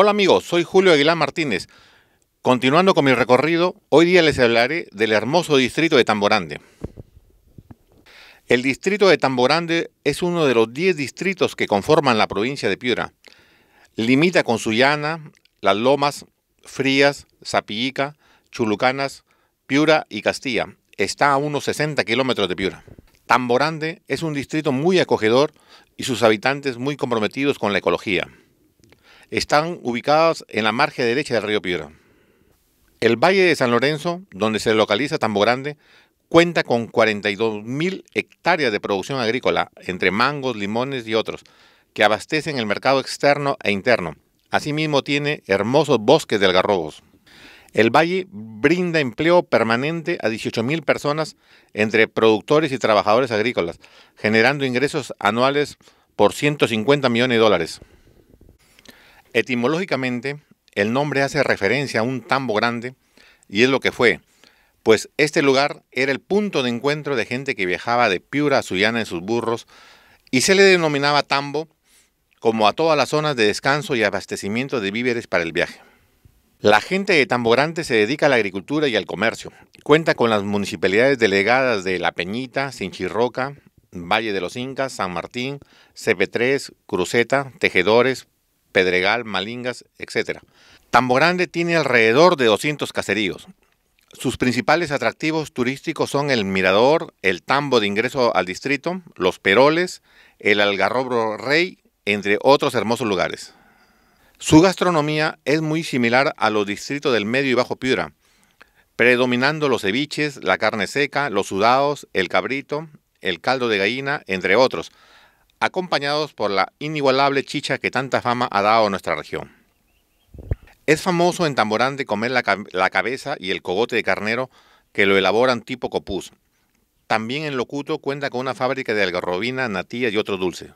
Hola amigos, soy Julio Aguilar Martínez. Continuando con mi recorrido, hoy día les hablaré del hermoso distrito de Tamborande. El distrito de Tamborande es uno de los 10 distritos que conforman la provincia de Piura. Limita con Sullana, Las Lomas, Frías, Zapillica, Chulucanas, Piura y Castilla. Está a unos 60 kilómetros de Piura. Tamborande es un distrito muy acogedor y sus habitantes muy comprometidos con la ecología están ubicadas en la margen derecha del río Piedra. El Valle de San Lorenzo, donde se localiza Tambo Grande, cuenta con 42.000 hectáreas de producción agrícola, entre mangos, limones y otros, que abastecen el mercado externo e interno. Asimismo tiene hermosos bosques de algarrobos. El valle brinda empleo permanente a 18.000 personas entre productores y trabajadores agrícolas, generando ingresos anuales por 150 millones de dólares. Etimológicamente, el nombre hace referencia a un tambo grande y es lo que fue, pues este lugar era el punto de encuentro de gente que viajaba de Piura a Sullana en sus burros y se le denominaba tambo como a todas las zonas de descanso y abastecimiento de víveres para el viaje. La gente de tambo grande se dedica a la agricultura y al comercio. Cuenta con las municipalidades delegadas de La Peñita, Sinchirroca, Valle de los Incas, San Martín, CP3, Cruceta, Tejedores, Pedregal, Malingas, etcétera... Tambo Grande tiene alrededor de 200 caseríos. Sus principales atractivos turísticos son el mirador, el tambo de ingreso al distrito, los peroles, el Algarrobro rey, entre otros hermosos lugares. Su gastronomía es muy similar a los distritos del Medio y Bajo Piura, predominando los ceviches, la carne seca, los sudados, el cabrito, el caldo de gallina, entre otros, acompañados por la inigualable chicha que tanta fama ha dado a nuestra región. Es famoso en Tamborande comer la, cabeza y el cogote de carnero que lo elaboran tipo copús. También en Locuto cuenta con una fábrica de algarrobina, natilla y otro dulce.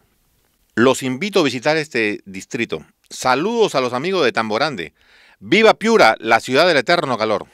Los invito a visitar este distrito. Saludos a los amigos de Tamborande. ¡Viva Piura, la ciudad del eterno calor!